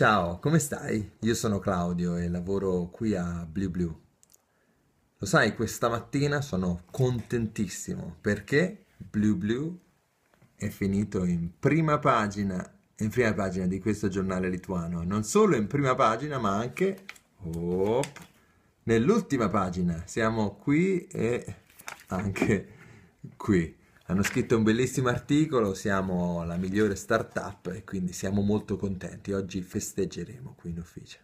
Ciao, come stai? Io sono Claudio e lavoro qui a BlueBlue. Lo sai, questa mattina sono contentissimo perché BlueBlue è finito in prima pagina, in prima pagina di questo giornale lituano. Non solo in prima pagina, ma anche oh, nell'ultima pagina. Siamo qui e anche qui hanno scritto un bellissimo articolo, siamo la migliore startup e quindi siamo molto contenti. Oggi festeggeremo qui in ufficio.